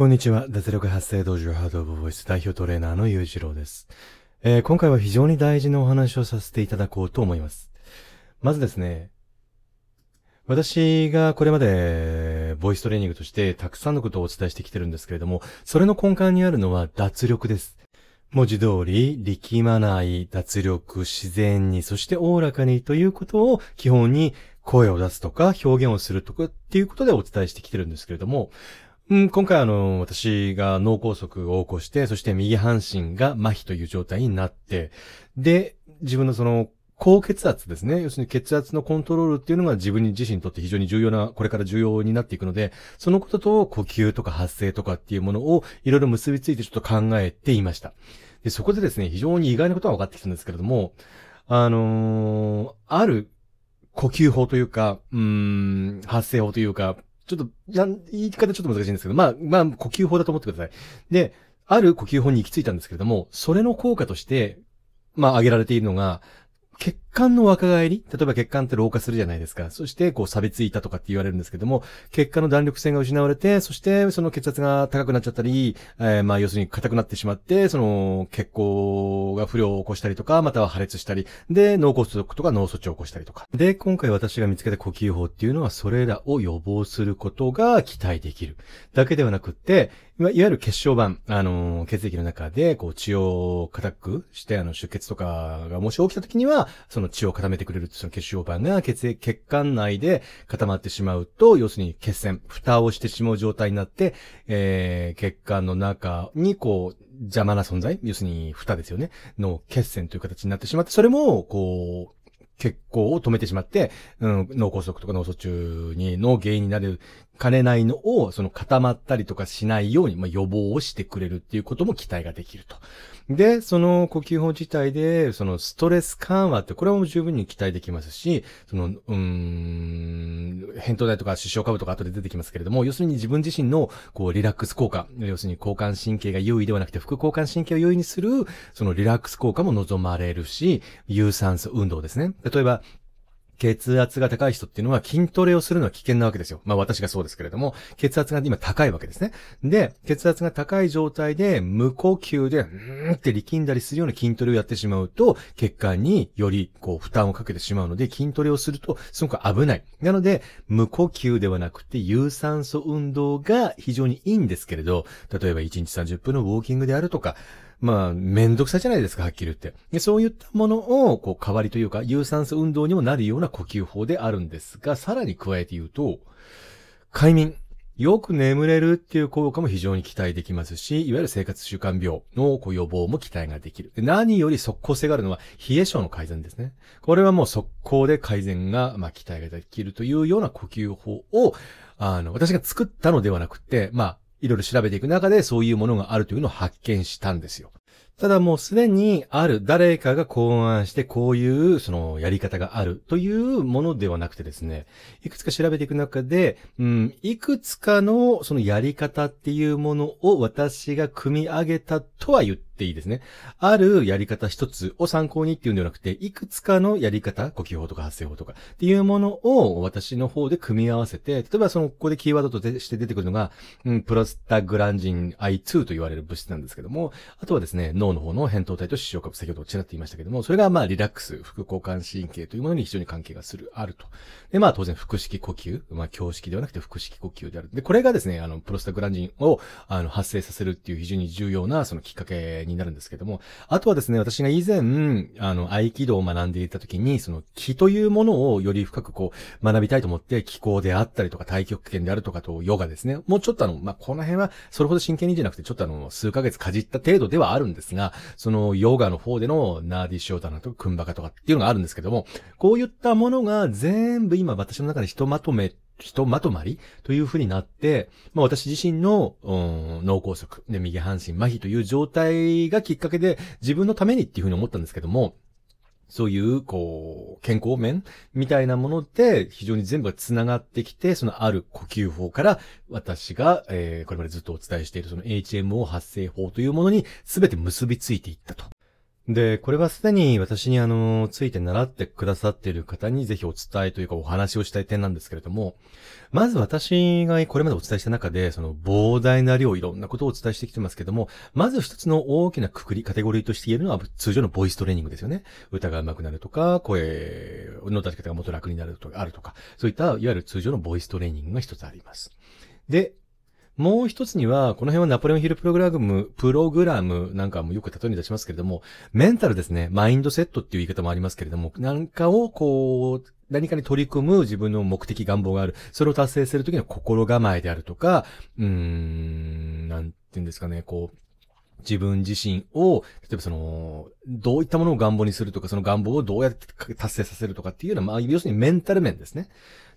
こんにちは。脱力発声道場ハードオブボイス代表トレーナーのゆうじろうです、えー、今回は非常に大事なお話をさせていただこうと思います。まずですね、私がこれまでボイストレーニングとしてたくさんのことをお伝えしてきてるんですけれども、それの根幹にあるのは脱力です。文字通り、力まない、脱力、自然に、そしておおらかにということを基本に声を出すとか表現をするとかっていうことでお伝えしてきてるんですけれども、うん、今回あの、私が脳梗塞を起こして、そして右半身が麻痺という状態になって、で、自分のその、高血圧ですね。要するに血圧のコントロールっていうのが自分自身にとって非常に重要な、これから重要になっていくので、そのことと呼吸とか発声とかっていうものをいろいろ結びついてちょっと考えていました。で、そこでですね、非常に意外なことが分かってきたんですけれども、あのー、ある呼吸法というか、うん、発声法というか、ちょっと、なん、言い方ちょっと難しいんですけど、まあ、まあ、呼吸法だと思ってください。で、ある呼吸法に行き着いたんですけれども、それの効果として、まあ、挙げられているのが、血管の若返り例えば血管って老化するじゃないですか。そして、こう、錆びついたとかって言われるんですけども、血管の弾力性が失われて、そして、その血圧が高くなっちゃったり、えー、まあ、要するに硬くなってしまって、その、血行が不良を起こしたりとか、または破裂したり、で、脳梗塞とか脳卒中を起こしたりとか。で、今回私が見つけた呼吸法っていうのは、それらを予防することが期待できる。だけではなくって、いわゆる血小板、あの血液の中で、こう、血を硬くして、あの、出血とかがもし起きた時には、そのその血を固めてくれるその血小板が血液、血管内で固まってしまうと、要するに血栓、蓋をしてしまう状態になって、えー、血管の中にこう、邪魔な存在、要するに蓋ですよね、の血栓という形になってしまって、それも、こう、血行を止めてしまって、うん、脳梗塞とか脳卒中にの原因になるかねないのを、その固まったりとかしないように、まあ、予防をしてくれるっていうことも期待ができると。で、その呼吸法自体で、そのストレス緩和って、これも十分に期待できますし、その、うーん、扁桃体とか視床下部とか後で出てきますけれども、要するに自分自身の、こう、リラックス効果、要するに交感神経が優位ではなくて、副交感神経を優位にする、そのリラックス効果も望まれるし、有酸素運動ですね。例えば、血圧が高い人っていうのは筋トレをするのは危険なわけですよ。まあ私がそうですけれども、血圧が今高いわけですね。で、血圧が高い状態で無呼吸で、うーんって力んだりするような筋トレをやってしまうと、血管によりこう負担をかけてしまうので、筋トレをするとすごく危ない。なので、無呼吸ではなくて有酸素運動が非常にいいんですけれど、例えば1日30分のウォーキングであるとか、まあ、めんどくさじゃないですか、はっきり言って。でそういったものを、こう、代わりというか、有酸素運動にもなるような呼吸法であるんですが、さらに加えて言うと、快眠。よく眠れるっていう効果も非常に期待できますし、いわゆる生活習慣病のこう予防も期待ができるで。何より速攻性があるのは冷え症の改善ですね。これはもう速攻で改善が、まあ、期待ができるというような呼吸法を、あの、私が作ったのではなくて、まあ、いろいろ調べていく中でそういうものがあるというのを発見したんですよ。ただもうすでにある誰かが考案してこういうそのやり方があるというものではなくてですね、いくつか調べていく中で、うん、いくつかのそのやり方っていうものを私が組み上げたとは言ってっていいですね。あるやり方一つを参考にっていうんではなくて、いくつかのやり方、呼吸法とか発声法とかっていうものを私の方で組み合わせて、例えばその、ここでキーワードとして出てくるのが、うん、プロスタグランジン I2 と言われる物質なんですけども、あとはですね、脳の方の扁桃体と視床下部、先ほどちらっと言いましたけども、それがまあリラックス、副交感神経というものに非常に関係がする、あると。で、まあ当然腹式呼吸、まあ胸式ではなくて腹式呼吸である。で、これがですね、あの、プロスタグランジンを、あの、発生させるっていう非常に重要な、そのきっかけにになるんですけども、あとはですね、私が以前、あの、合気道を学んでいた時に、その気というものをより深くこう、学びたいと思って、気候であったりとか、太極拳であるとかと、ヨガですね。もうちょっとあの、まあ、この辺は、それほど真剣にじゃなくて、ちょっとあの、数ヶ月かじった程度ではあるんですが、その、ヨガの方での、ナーディショータナとか、クンバカとかっていうのがあるんですけども、こういったものが全部今私の中でひとまとめひとまとまりというふうになって、まあ私自身の、うん、脳梗塞で右半身麻痺という状態がきっかけで自分のためにっていうふうに思ったんですけども、そういう、こう、健康面みたいなもので、非常に全部が繋がってきて、そのある呼吸法から、私が、えー、これまでずっとお伝えしているその HMO 発生法というものに、全て結びついていったとで、これはすでに私にあの、ついて習ってくださっている方にぜひお伝えというかお話をしたい点なんですけれども、まず私がこれまでお伝えした中で、その膨大な量いろんなことをお伝えしてきてますけども、まず一つの大きなくくり、カテゴリーとして言えるのは通常のボイストレーニングですよね。歌が上手くなるとか、声の出し方がもっと楽になるとか、あるとか、そういったいわゆる通常のボイストレーニングが一つあります。で、もう一つには、この辺はナポレオンヒルプログラム、プログラムなんかもよく例えに出しますけれども、メンタルですね、マインドセットっていう言い方もありますけれども、なんかをこう、何かに取り組む自分の目的、願望がある。それを達成するときの心構えであるとか、うーん、なんて言うんですかね、こう、自分自身を、例えばその、どういったものを願望にするとか、その願望をどうやって達成させるとかっていうのは、まあ、要するにメンタル面ですね。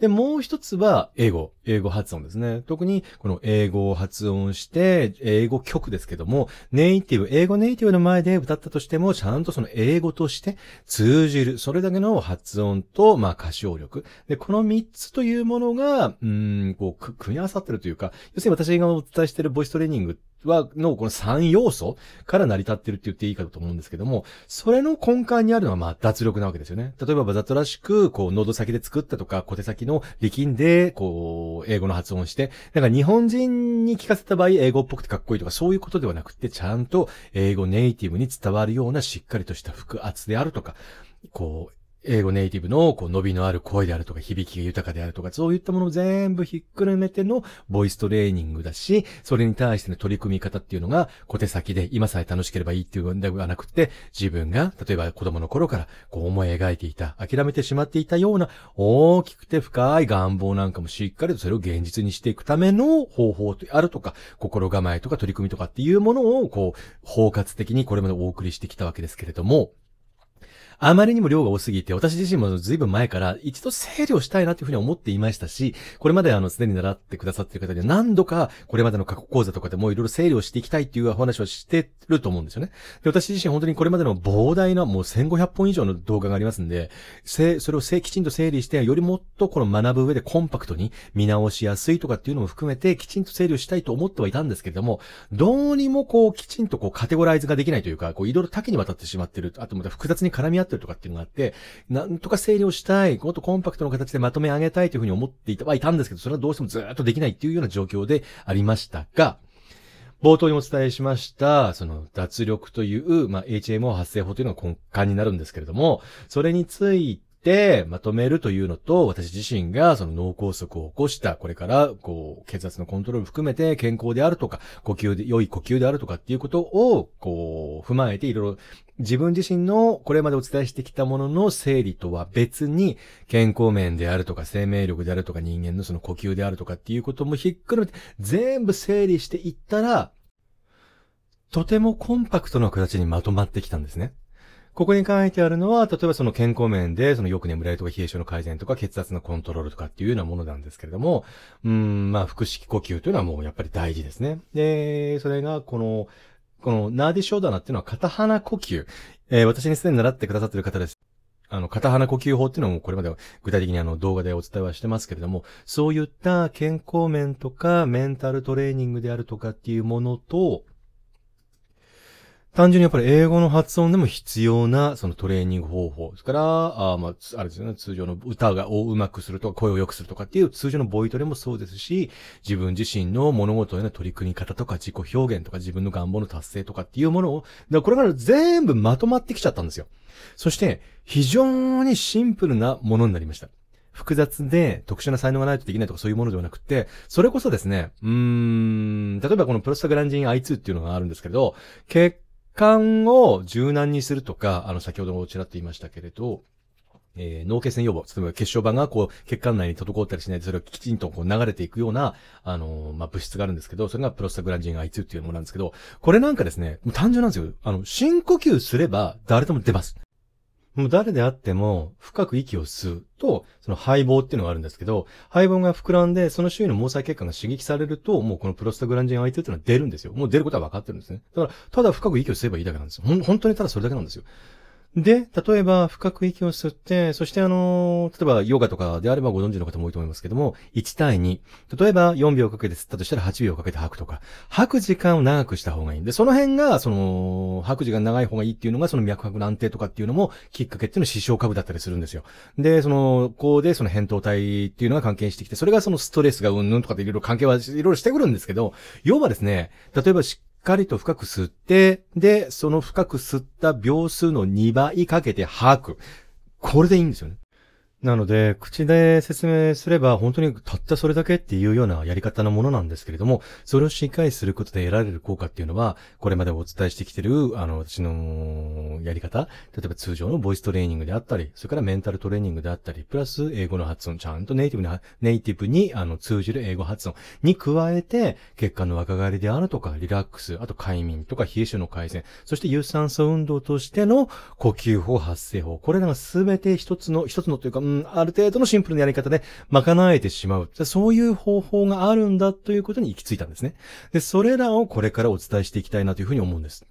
で、もう一つは英語、英語発音ですね。特にこの英語を発音して、英語曲ですけども、ネイティブ、英語ネイティブの前で歌ったとしても、ちゃんとその英語として通じる、それだけの発音と、まあ歌唱力。で、この三つというものが、うん、こう、組み合わさってるというか、要するに私がお伝えしているボイストレーニングは、のこの三要素から成り立ってるって言っていいかと思うんですけども、それの根幹にあるのはまあ脱力なわけですよね。例えばわざとらしく、こう、喉先で作ったとか、小手先の力んで、こう、英語の発音して、なんか日本人に聞かせた場合、英語っぽくてかっこいいとか、そういうことではなくて、ちゃんと英語ネイティブに伝わるようなしっかりとした腹圧であるとか、こう、英語ネイティブのこう伸びのある声であるとか、響きが豊かであるとか、そういったものを全部ひっくるめてのボイストレーニングだし、それに対しての取り組み方っていうのが小手先で今さえ楽しければいいっていうのではなくて、自分が、例えば子供の頃からこう思い描いていた、諦めてしまっていたような大きくて深い願望なんかもしっかりとそれを現実にしていくための方法であるとか、心構えとか取り組みとかっていうものをこう、包括的にこれまでお送りしてきたわけですけれども、あまりにも量が多すぎて、私自身も随分前から一度整理をしたいなというふうに思っていましたし、これまであの、すでに習ってくださっている方には何度か、これまでの過去講座とかでもいろいろ整理をしていきたいというお話をしてると思うんですよね。で、私自身本当にこれまでの膨大なもう1500本以上の動画がありますんで、せ、それをせ、きちんと整理して、よりもっとこの学ぶ上でコンパクトに見直しやすいとかっていうのも含めて、きちんと整理をしたいと思ってはいたんですけれども、どうにもこう、きちんとこう、カテゴライズができないというか、こう、いろいろ多岐にわたってしまっている。あとまた複雑に絡み合ってってるとかっていうのがあって、なんとか整理をしたい、もっとコンパクトの形でまとめ上げたいというふうに思っていた、はいたんですけど、それはどうしてもずっとできないっていうような状況でありましたが、冒頭にお伝えしました、その脱力という、まあ、HMO 発生法というのが根幹になるんですけれども、それについて、て、まとめるというのと、私自身がその脳梗塞を起こした、これから、こう、血圧のコントロール含めて健康であるとか、呼吸で、良い呼吸であるとかっていうことを、こう、踏まえていろいろ、自分自身のこれまでお伝えしてきたものの整理とは別に、健康面であるとか、生命力であるとか、人間のその呼吸であるとかっていうこともひっくるめて、全部整理していったら、とてもコンパクトな形にまとまってきたんですね。ここに書いてあるのは、例えばその健康面で、そのよく眠れるとか冷え症の改善とか血圧のコントロールとかっていうようなものなんですけれども、うん、まあ、腹式呼吸というのはもうやっぱり大事ですね。で、それがこの、このナーディショーダナっていうのは片鼻呼吸。えー、私にすでに習ってくださってる方です。あの、片鼻呼吸法っていうのもこれまで具体的にあの動画でお伝えはしてますけれども、そういった健康面とかメンタルトレーニングであるとかっていうものと、単純にやっぱり英語の発音でも必要なそのトレーニング方法。ですから、あまあ、あれですよね、通常の歌がを上手くするとか、声を良くするとかっていう通常のボイトレもそうですし、自分自身の物事への取り組み方とか、自己表現とか、自分の願望の達成とかっていうものを、だこれから全部まとまってきちゃったんですよ。そして、非常にシンプルなものになりました。複雑で特殊な才能がないとできないとかそういうものではなくて、それこそですね、うーん、例えばこのプロスタグランジン I2 っていうのがあるんですけど、結管を柔軟にするとか、あの、先ほどもちらっと言いましたけれど、えー、脳血栓予防、つまり血小板がこう、血管内に滞ったりしないで、それをきちんとこう流れていくような、あのー、まあ、物質があるんですけど、それがプロスタグランジン I2 っていうものなんですけど、これなんかですね、もう単純なんですよ。あの、深呼吸すれば誰でも出ます。もう誰であっても深く息を吸うと、その肺胞っていうのがあるんですけど、肺胞が膨らんで、その周囲の毛細血管が刺激されると、もうこのプロスタグランジン I2 っていうのは出るんですよ。もう出ることは分かってるんですね。だから、ただ深く息を吸えばいいだけなんですよ。ほん本当にただそれだけなんですよ。で、例えば深く息を吸って、そしてあの、例えばヨガとかであればご存知の方も多いと思いますけども、1対2。例えば4秒かけて吸ったとしたら8秒かけて吐くとか、吐く時間を長くした方がいい。で、その辺が、その、吐く時間長い方がいいっていうのが、その脈拍の安定とかっていうのも、きっかけっていうのは視床下部だったりするんですよ。で、その、こうでその扁桃体っていうのが関係してきて、それがそのストレスがうんぬんとかっていろいろ関係はいろいろしてくるんですけど、要はですね、例えばしかりと深く吸って、で、その深く吸った秒数の2倍かけて吐く。これでいいんですよね。なので、口で説明すれば本当にたったそれだけっていうようなやり方のものなんですけれども、それをしっかりすることで得られる効果っていうのは、これまでお伝えしてきてる、あの、私のやり方、例えば通常のボイストレーニングであったり、それからメンタルトレーニングであったり、プラス英語の発音、ちゃんとネイティブに、ネイティブにあの通じる英語発音に加えて、血管の若返りであるとか、リラックス、あと快眠とか冷え性の改善、そして有酸素運動としての呼吸法、発声法、これらが全て一つの、一つのというか、ん、ある程度のシンプルなやり方で賄えてしまう。そういう方法があるんだということに行き着いたんですね。で、それらをこれからお伝えしていきたいなというふうに思うんです。